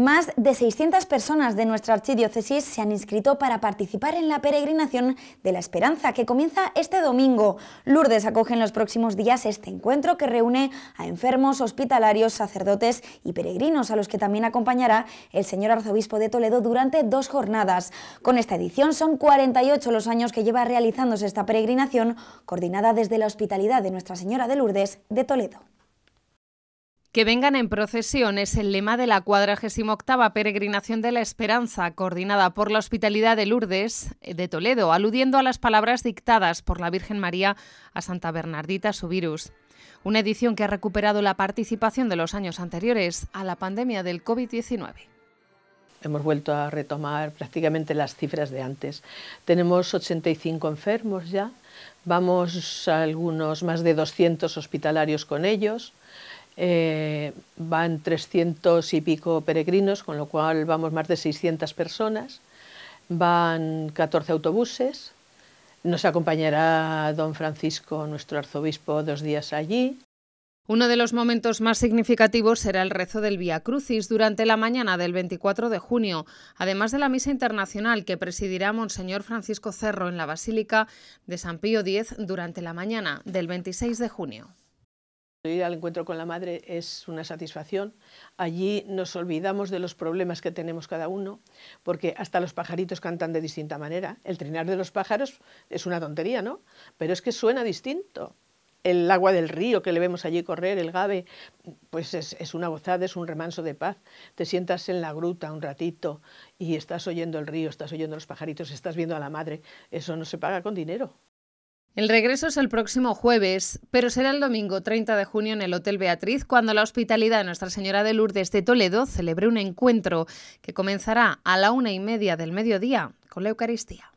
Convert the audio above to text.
Más de 600 personas de nuestra archidiócesis se han inscrito para participar en la peregrinación de la Esperanza que comienza este domingo. Lourdes acoge en los próximos días este encuentro que reúne a enfermos, hospitalarios, sacerdotes y peregrinos a los que también acompañará el señor arzobispo de Toledo durante dos jornadas. Con esta edición son 48 los años que lleva realizándose esta peregrinación coordinada desde la Hospitalidad de Nuestra Señora de Lourdes de Toledo. Que vengan en procesión es el lema de la 48 Peregrinación de la Esperanza, coordinada por la Hospitalidad de Lourdes eh, de Toledo, aludiendo a las palabras dictadas por la Virgen María a Santa Bernardita Subirus. Una edición que ha recuperado la participación de los años anteriores a la pandemia del COVID-19 hemos vuelto a retomar prácticamente las cifras de antes. Tenemos 85 enfermos ya, vamos a algunos más de 200 hospitalarios con ellos, eh, van 300 y pico peregrinos, con lo cual vamos más de 600 personas, van 14 autobuses, nos acompañará don Francisco, nuestro arzobispo, dos días allí. Uno de los momentos más significativos será el rezo del Vía Crucis durante la mañana del 24 de junio, además de la misa internacional que presidirá Monseñor Francisco Cerro en la Basílica de San Pío X durante la mañana del 26 de junio. Ir al encuentro con la madre es una satisfacción. Allí nos olvidamos de los problemas que tenemos cada uno, porque hasta los pajaritos cantan de distinta manera. El trinar de los pájaros es una tontería, ¿no? Pero es que suena distinto. El agua del río que le vemos allí correr, el gabe, pues es, una gozada, es un remanso de paz. Te sientas en la gruta un ratito y estás oyendo el río, estás oyendo los pajaritos, estás viendo a la madre. Eso no se paga con dinero. El regreso es el próximo jueves, pero será el domingo 30 de junio en el Hotel Beatriz cuando la hospitalidad de Nuestra Señora de Lourdes de Toledo celebre un encuentro que comenzará a la una y media del mediodía con la Eucaristía.